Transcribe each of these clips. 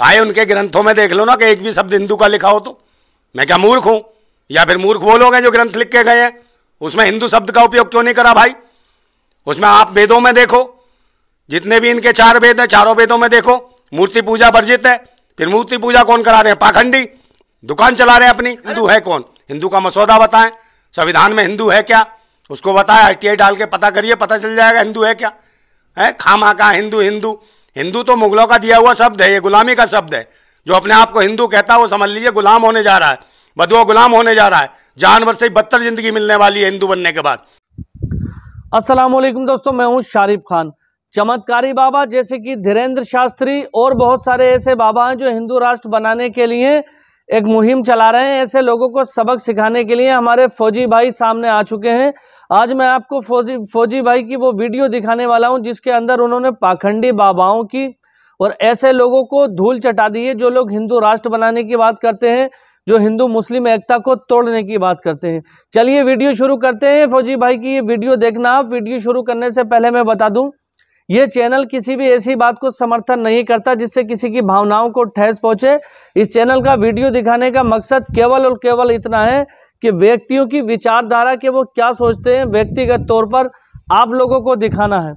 भाई उनके ग्रंथों में देख लो ना कि एक भी शब्द हिंदू का लिखा हो तो मैं क्या मूर्ख हूँ या फिर मूर्ख वो लोग हैं जो ग्रंथ लिख के गए हैं उसमें हिंदू शब्द का उपयोग क्यों नहीं करा भाई उसमें आप वेदों में देखो जितने भी इनके चार वेद हैं चारों वेदों में देखो मूर्ति पूजा वर्जित है फिर मूर्ति पूजा कौन करा रहे हैं पाखंडी दुकान चला रहे हैं अपनी हिंदू है कौन हिंदू का मसौदा बताएं संविधान में हिंदू है क्या उसको बताएं आई डाल के पता करिए पता चल जाएगा हिंदू है क्या है खामा का हिंदू हिंदू हिंदू तो मुगलों का दिया हुआ शब्द है ये गुलामी का शब्द है जो अपने आप को हिंदू कहता है वो समझ लीजिए गुलाम होने जा रहा है बदवा गुलाम होने जा रहा है जानवर से बदतर जिंदगी मिलने वाली है हिंदू बनने के बाद असलम दोस्तों मैं हूं शारिफ खान चमत्कारी बाबा जैसे कि धीरेन्द्र शास्त्री और बहुत सारे ऐसे बाबा हैं जो हिंदू राष्ट्र बनाने के लिए एक मुहिम चला रहे हैं ऐसे लोगों को सबक सिखाने के लिए हमारे फौजी भाई सामने आ चुके हैं आज मैं आपको फौजी फौजी भाई की वो वीडियो दिखाने वाला हूं जिसके अंदर उन्होंने पाखंडी बाबाओं की और ऐसे लोगों को धूल चटा दी है जो लोग हिंदू राष्ट्र बनाने की बात करते हैं जो हिंदू मुस्लिम एकता को तोड़ने की बात करते हैं चलिए वीडियो शुरू करते हैं फौजी भाई की ये वीडियो देखना आप वीडियो शुरू करने से पहले मैं बता दूँ ये चैनल किसी भी ऐसी बात को समर्थन नहीं करता जिससे किसी की भावनाओं को ठेस पहुंचे इस चैनल का वीडियो दिखाने का मकसद केवल और केवल इतना है कि व्यक्तियों की विचारधारा के वो क्या सोचते हैं व्यक्तिगत तौर पर आप लोगों को दिखाना है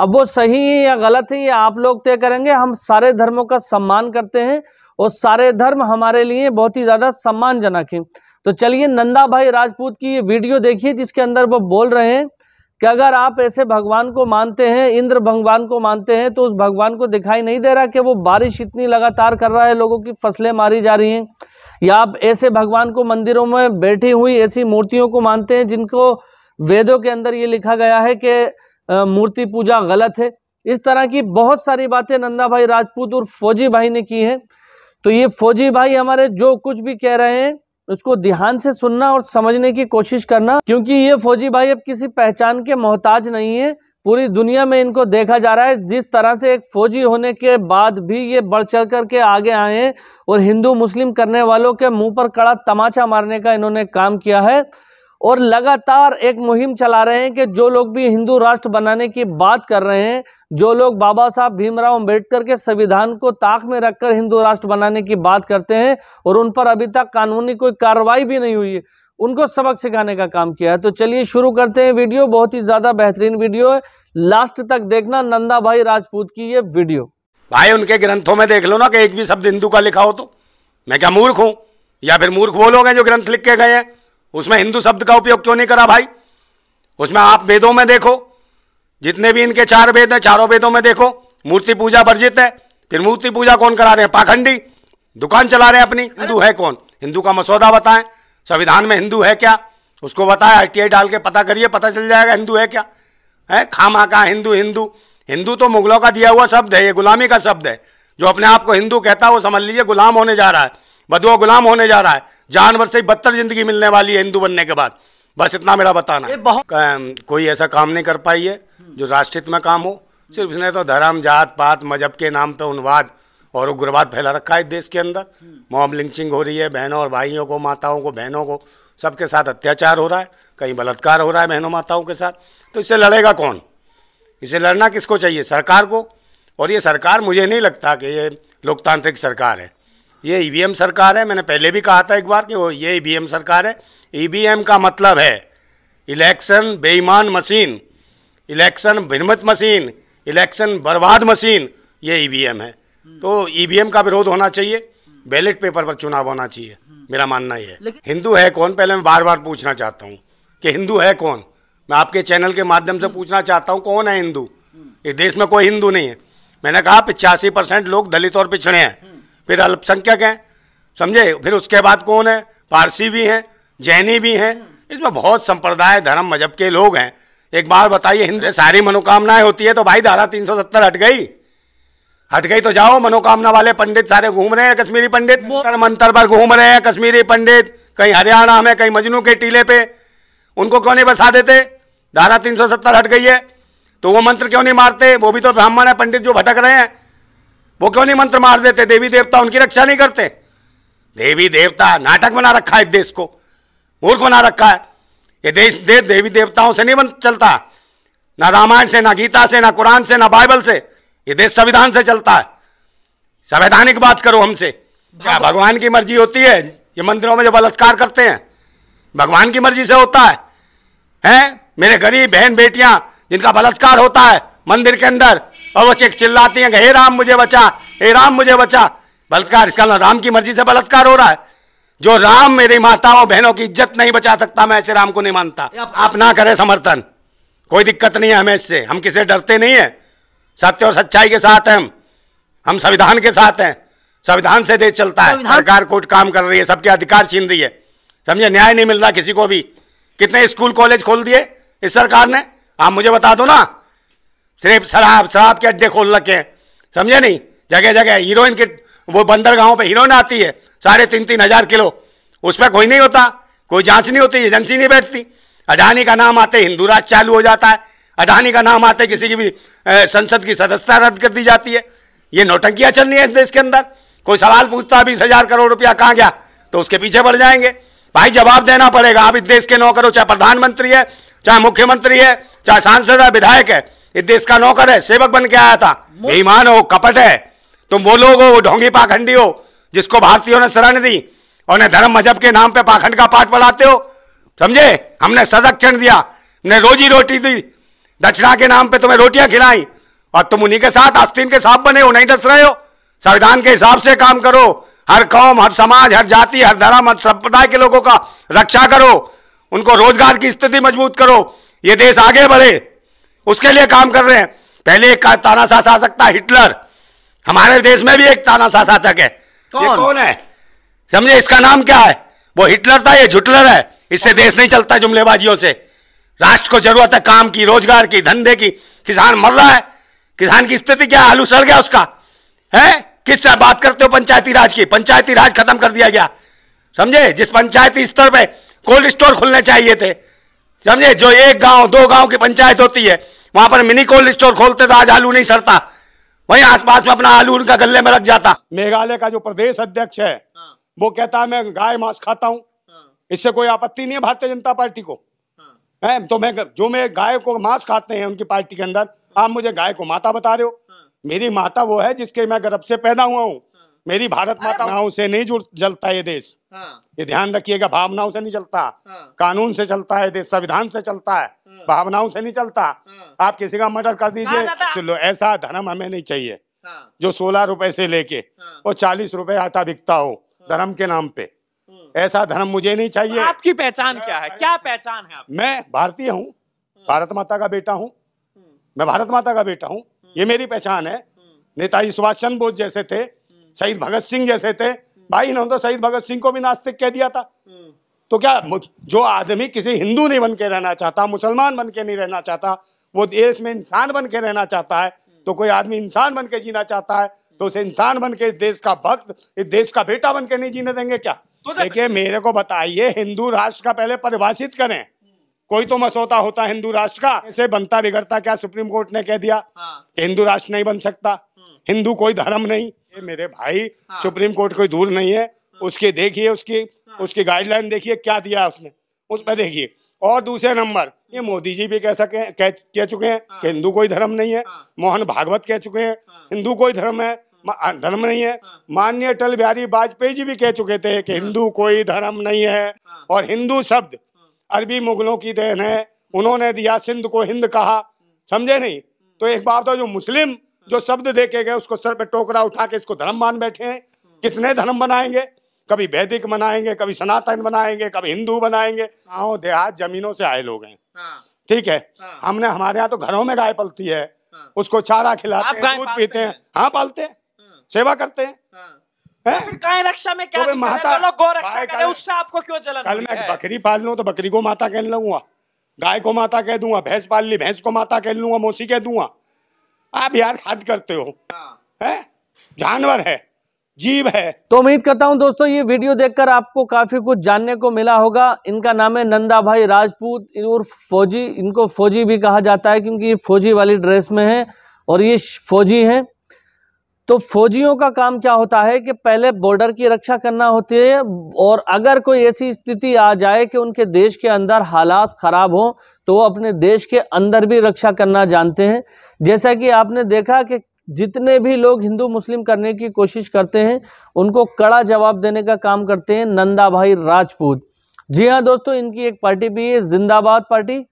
अब वो सही है या गलत है ये आप लोग तय करेंगे हम सारे धर्मों का सम्मान करते हैं और सारे धर्म हमारे लिए बहुत ही ज़्यादा सम्मानजनक हैं तो चलिए नंदा भाई राजपूत की ये वीडियो देखिए जिसके अंदर वो बोल रहे हैं कि अगर आप ऐसे भगवान को मानते हैं इंद्र भगवान को मानते हैं तो उस भगवान को दिखाई नहीं दे रहा कि वो बारिश इतनी लगातार कर रहा है लोगों की फसलें मारी जा रही हैं या आप ऐसे भगवान को मंदिरों में बैठी हुई ऐसी मूर्तियों को मानते हैं जिनको वेदों के अंदर ये लिखा गया है कि मूर्ति पूजा गलत है इस तरह की बहुत सारी बातें नंदा भाई राजपूत और फौजी भाई ने की हैं तो ये फौजी भाई हमारे जो कुछ भी कह रहे हैं उसको ध्यान से सुनना और समझने की कोशिश करना क्योंकि ये फौजी भाई अब किसी पहचान के मोहताज नहीं है पूरी दुनिया में इनको देखा जा रहा है जिस तरह से एक फौजी होने के बाद भी ये बढ़ चढ़ करके आगे आए हैं और हिंदू मुस्लिम करने वालों के मुंह पर कड़ा तमाचा मारने का इन्होंने काम किया है और लगातार एक मुहिम चला रहे हैं कि जो लोग भी हिंदू राष्ट्र बनाने की बात कर रहे हैं जो लोग बाबा साहब भीमराव अंबेडकर के संविधान को ताक में रखकर हिंदू राष्ट्र बनाने की बात करते हैं और उन पर अभी तक कानूनी कोई कार्रवाई भी नहीं हुई है उनको सबक सिखाने का काम किया है तो चलिए शुरू करते हैं वीडियो बहुत ही ज़्यादा बेहतरीन वीडियो है लास्ट तक देखना नंदा भाई राजपूत की ये वीडियो भाई उनके ग्रंथों में देख लो ना कि एक भी शब्द हिंदू का लिखा हो तो मैं क्या मूर्ख हूँ या फिर मूर्ख वो लोग हैं जो ग्रंथ लिख के गए हैं उसमें हिंदू शब्द का उपयोग क्यों नहीं करा भाई उसमें आप वेदों में देखो जितने भी इनके चार वेद हैं चारों वेदों में देखो मूर्ति पूजा वर्जित है फिर मूर्ति पूजा कौन करा रहे हैं पाखंडी दुकान चला रहे हैं अपनी हिंदू है कौन हिंदू का मसौदा बताएं संविधान में हिंदू है क्या उसको बताएं आई डाल के पता करिए पता चल जाएगा हिंदू है क्या है खामा का हिंदू हिंदू हिंदू तो मुगलों का दिया हुआ शब्द है ये गुलामी का शब्द है जो अपने आप को हिंदू कहता है वो समझ लीजिए गुलाम होने जा रहा है बदुआ गुलाम होने जा रहा है जानवर से बदतर जिंदगी मिलने वाली है हिंदू बनने के बाद बस इतना मेरा बताना है बहुत कोई ऐसा काम नहीं कर पाई है जो राष्ट्रित में काम हो सिर्फ इसने तो धर्म जात पात मजहब के नाम पे उनवाद और उग्रवाद फैला रखा है देश के अंदर मॉब लिंचिंग हो रही है बहनों और भाइयों को माताओं को बहनों को सबके साथ अत्याचार हो रहा है कहीं बलात्कार हो रहा है बहनों माताओं के साथ तो इससे लड़ेगा कौन इसे लड़ना किसको चाहिए सरकार को और ये सरकार मुझे नहीं लगता कि ये लोकतांत्रिक सरकार है ये ई e सरकार है मैंने पहले भी कहा था एक बार कि वो ये ई e सरकार है ई e का मतलब है इलेक्शन बेईमान मशीन इलेक्शन भिनमत मशीन इलेक्शन बर्बाद मशीन ये ई है तो ई का विरोध होना चाहिए बैलेट पेपर पर चुनाव होना चाहिए मेरा मानना ये है हिंदू है कौन पहले मैं बार बार पूछना चाहता हूँ कि हिंदू है कौन मैं आपके चैनल के माध्यम से पूछना चाहता हूँ कौन है हिंदू इस देश में कोई हिंदू नहीं है मैंने कहा पिचासी परसेंट लोग दलित और पिछड़े हैं फिर अल्पसंख्यक हैं समझे फिर उसके बाद कौन है पारसी भी हैं जैनी भी हैं इसमें बहुत संप्रदाय धर्म मजहब के लोग हैं एक बार बताइए हिंद सारी मनोकामनाएं होती है तो भाई धारा 370 हट गई हट गई तो जाओ मनोकामना वाले पंडित सारे घूम रहे हैं कश्मीरी पंडित मंत्र पर घूम रहे हैं कश्मीरी पंडित कहीं हरियाणा में कहीं मजनू के टीले पे उनको क्यों नहीं बसा देते धारा 370 हट गई है तो वो मंत्र क्यों नहीं मारते वो भी तो ब्राह्मण है पंडित जो भटक रहे हैं वो क्यों नहीं मंत्र मार देते देवी देवता उनकी रक्षा नहीं करते देवी देवता नाटक बना रखा है देश को मूर्ख बना रखा है ये देश दे, देवी देवताओं से नहीं बन चलता ना रामायण से ना गीता से ना कुरान से ना बाइबल से ये देश संविधान से चलता है संवैधानिक बात करो हमसे क्या भगवान की मर्जी होती है ये मंदिरों में जो बलात्कार करते हैं भगवान की मर्जी से होता है हैं मेरे गरीब बहन बेटियां जिनका बलात्कार होता है मंदिर के अंदर और वो चेक चिल्लाती हैं हे राम मुझे बचा हे राम मुझे बचा बलात्कार इसका ना राम की मर्जी से बलात्कार हो रहा है जो राम मेरी माताओं बहनों की इज्जत नहीं बचा सकता मैं ऐसे राम को नहीं मानता आप ना करें समर्थन कोई दिक्कत नहीं है हमें इससे हम किसे डरते नहीं है सत्य और सच्चाई के साथ हैं हम हम संविधान के साथ हैं संविधान से देश चलता है सरकार कोर्ट काम कर रही है सबके अधिकार छीन रही है समझे न्याय नहीं मिल रहा किसी को भी कितने स्कूल कॉलेज खोल दिए इस सरकार ने आप मुझे बता दो ना सिर्फ शराब शराब के अड्डे खोल रखे हैं समझे नहीं जगह जगह हीरोइन के वो बंदरगाहों पे हीरोइन आती है साढ़े तीन तीन हजार किलो उस पर कोई नहीं होता कोई जांच नहीं होती एजेंसी नहीं बैठती अडानी का नाम आते हिंदू राज चालू हो जाता है अडानी का नाम आते किसी की भी संसद की सदस्यता रद्द कर दी जाती है ये नोटंकियाँ चल रही है इस देश के अंदर कोई सवाल पूछता बीस हज़ार करोड़ रुपया कहाँ गया तो उसके पीछे पड़ जाएंगे भाई जवाब देना पड़ेगा आप इस देश के नौकरों चाहे प्रधानमंत्री है चाहे मुख्यमंत्री है चाहे सांसद है विधायक है ये देश का नौकर है सेवक बन के आया था बेईमान हो कपट है तुम वो लोग हो वो ढोंगी पाखंडी हो जिसको भारतीयों ने शरण दी और ने धर्म मजहब के नाम पे पाखंड का पाठ पढ़ाते हो समझे हमने संरक्षण दिया ने रोजी रोटी दी दक्षिणा के नाम पे तुम्हें रोटियां खिलाई और तुम उन्हीं के साथ आस्तीन के साथ बने हो नहीं डस रहे हो संविधान के हिसाब से काम करो हर कौम हर समाज हर जाति हर धर्म हर संप्रदाय के लोगों का रक्षा करो उनको रोजगार की स्थिति मजबूत करो ये देश आगे बढ़े उसके लिए काम कर रहे हैं पहले एक तानाशाह शासक था हिटलर हमारे देश में भी एक तानाशाह शासक है कौन? ये कौन है समझे इसका नाम क्या है वो हिटलर था ये झुटलर है इससे देश नहीं चलता जुमलेबाजियों से राष्ट्र को जरूरत है काम की रोजगार की धंधे की किसान मर रहा है किसान की स्थिति क्या आलू सड़ गया उसका है किस बात करते हो पंचायती राज की पंचायती राज खत्म कर दिया गया समझे जिस पंचायती स्तर पे कोल्ड स्टोर खुलने चाहिए थे समझे जो एक गांव दो गांव की पंचायत होती है वहां पर मिनी कोल्ड स्टोर खोलते तो आज आलू नहीं सड़ता वहीं आसपास में अपना आलू उनका गले में रख जाता मेघालय का जो प्रदेश अध्यक्ष है हाँ। वो कहता है मैं गाय मांस खाता हूँ हाँ। इससे कोई आपत्ति नहीं है भारतीय जनता पार्टी को हाँ। है तो मैं जो मैं गाय को मांस खाते हैं उनकी पार्टी के अंदर आप मुझे गाय को माता बता रहे हो हाँ। मेरी माता वो है जिसके मैं गर्भ से पैदा हुआ हूँ हाँ। मेरी भारत माता से नहीं जुड़ जलता ये देश हाँ। ये ध्यान रखिएगा भावनाओं से नहीं चलता हाँ। कानून से चलता है संविधान से चलता है हाँ। भावनाओं से नहीं चलता हाँ। आप किसी का मर्डर कर दीजिए हाँ, सुन लो ऐसा धर्म हमें नहीं चाहिए हाँ। जो सोलह रुपए से लेके हाँ। और चालीस रुपए आटा बिकता हो हाँ। धर्म के नाम पे ऐसा धर्म मुझे नहीं चाहिए आपकी पहचान क्या है क्या पहचान है मैं भारतीय हूँ भारत माता का बेटा हूँ मैं भारत माता का बेटा हूँ ये मेरी पहचान है नेताजी सुभाष चंद्र बोस जैसे थे शहीद भगत सिंह जैसे थे भाई इन्होंने तो शहीद भगत सिंह को भी नास्तिक कह दिया था तो क्या जो आदमी किसी हिंदू नहीं बन के रहना चाहता मुसलमान बन के नहीं रहना चाहता वो देश में इंसान बन के रहना चाहता है तो कोई आदमी इंसान बन के जीना चाहता है तो उसे इंसान बन के देश का भक्त इस देश का बेटा बन के नहीं जीने देंगे क्या तो देखिए मेरे को बताइए हिंदू राष्ट्र का पहले परिभाषित करें कोई तो मसौता होता हिंदू राष्ट्र का ऐसे बनता बिगड़ता क्या सुप्रीम कोर्ट ने कह दिया हाँ। हिंदू राष्ट्र नहीं बन सकता हम्म। हिंदू कोई धर्म नहीं ये मेरे भाई हाँ। सुप्रीम कोर्ट कोई दूर नहीं है उसके देखिए उसकी हाँ। उसकी गाइडलाइन देखिए क्या दिया उसने उस पर देखिए और दूसरे नंबर ये हाँ। मोदी जी भी कह सके कह, कह चुके हैं हाँ। कि हिंदू कोई धर्म नहीं है मोहन भागवत कह चुके हैं हिंदू कोई धर्म है धर्म नहीं है माननीय अटल बिहारी वाजपेयी जी भी कह चुके थे कि हिंदू कोई धर्म नहीं है और हिंदू शब्द अरबी मुगलों की देन है उन्होंने दिया सिंध को हिंद कहा समझे नहीं तो एक बात तो जो मुस्लिम जो शब्द देखे गए उसको सर पे टोकरा उठा के इसको धर्म मान बैठे हैं कितने धर्म बनाएंगे कभी वैदिक बनाएंगे कभी सनातन बनाएंगे कभी हिंदू बनाएंगे गाँव देहात जमीनों से आए लोग हैं हाँ। ठीक है हाँ। हमने हमारे यहाँ तो घरों में गाय पलती है हाँ। उसको चारा खिलाते हैं दूध पीते हैं हाँ पालते हैं सेवा करते हैं तो आपको क्यों बकरी पाल लू तो बकरी को माता कह लूंगा गाय को माता कह दूंगा भैंस पाल ली भैंस को माता कह लूंगा मोसी कह दूंगा आप यार हद करते हो है जानवर है जीव है तो उम्मीद करता हूं दोस्तों ये वीडियो देखकर आपको काफी कुछ जानने को मिला होगा इनका नाम है नंदा भाई राजपूत और फौजी इनको फौजी भी कहा जाता है क्योंकि ये फौजी वाली ड्रेस में है और ये फौजी हैं तो फौजियों का काम क्या होता है कि पहले बॉर्डर की रक्षा करना होती है और अगर कोई ऐसी स्थिति आ जाए कि उनके देश के अंदर हालात ख़राब हों तो वो अपने देश के अंदर भी रक्षा करना जानते हैं जैसा कि आपने देखा कि जितने भी लोग हिंदू मुस्लिम करने की कोशिश करते हैं उनको कड़ा जवाब देने का काम करते हैं नंदा भाई राजपूत जी हाँ दोस्तों इनकी एक पार्टी भी है जिंदाबाद पार्टी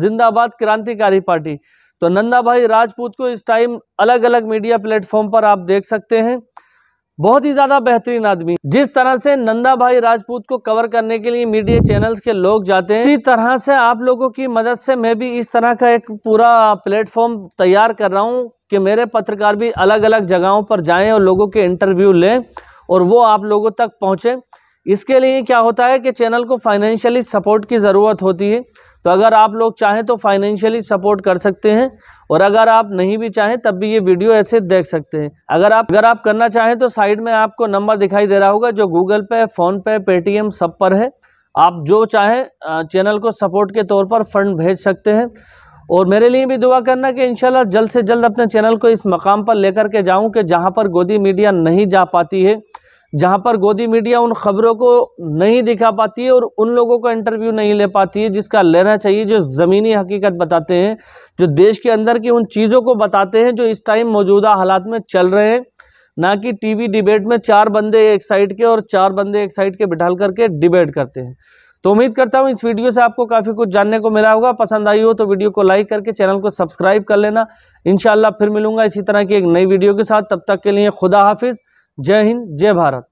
जिंदाबाद क्रांतिकारी पार्टी तो नंदा भाई राजपूत को इस टाइम अलग अलग मीडिया प्लेटफॉर्म पर आप देख सकते हैं बहुत ही ज़्यादा बेहतरीन आदमी जिस तरह से नंदा भाई राजपूत को कवर करने के लिए मीडिया चैनल्स के लोग जाते हैं इसी तरह से आप लोगों की मदद से मैं भी इस तरह का एक पूरा प्लेटफॉर्म तैयार कर रहा हूँ कि मेरे पत्रकार भी अलग अलग जगहों पर जाएं और लोगों के इंटरव्यू लें और वो आप लोगों तक पहुँचें इसके लिए क्या होता है कि चैनल को फाइनेंशियली सपोर्ट की ज़रूरत होती है तो अगर आप लोग चाहें तो फाइनेंशियली सपोर्ट कर सकते हैं और अगर आप नहीं भी चाहें तब भी ये वीडियो ऐसे देख सकते हैं अगर आप अगर आप करना चाहें तो साइड में आपको नंबर दिखाई दे रहा होगा जो गूगल पे फ़ोन पे पेटीएम सब पर है आप जो चाहें चैनल को सपोर्ट के तौर पर फ़ंड भेज सकते हैं और मेरे लिए भी दुआ करना कि इंशाल्लाह जल्द से जल्द अपने चैनल को इस मकाम पर लेकर के जाऊँ कि जहाँ पर गोदी मीडिया नहीं जा पाती है जहाँ पर गोदी मीडिया उन खबरों को नहीं दिखा पाती है और उन लोगों का इंटरव्यू नहीं ले पाती है जिसका लेना चाहिए जो ज़मीनी हकीकत बताते हैं जो देश के अंदर की उन चीज़ों को बताते हैं जो इस टाइम मौजूदा हालात में चल रहे हैं ना कि टीवी डिबेट में चार बंदे एक साइड के और चार बंदे एक साइड के बिठाल करके डिबेट करते हैं तो उम्मीद करता हूँ इस वीडियो से आपको काफ़ी कुछ जानने को मिला होगा पसंद आई हो तो वीडियो को लाइक करके चैनल को सब्सक्राइब कर लेना इन फिर मिलूंगा इसी तरह की एक नई वीडियो के साथ तब तक के लिए खुदा हाफिज़ जय हिंद जय भारत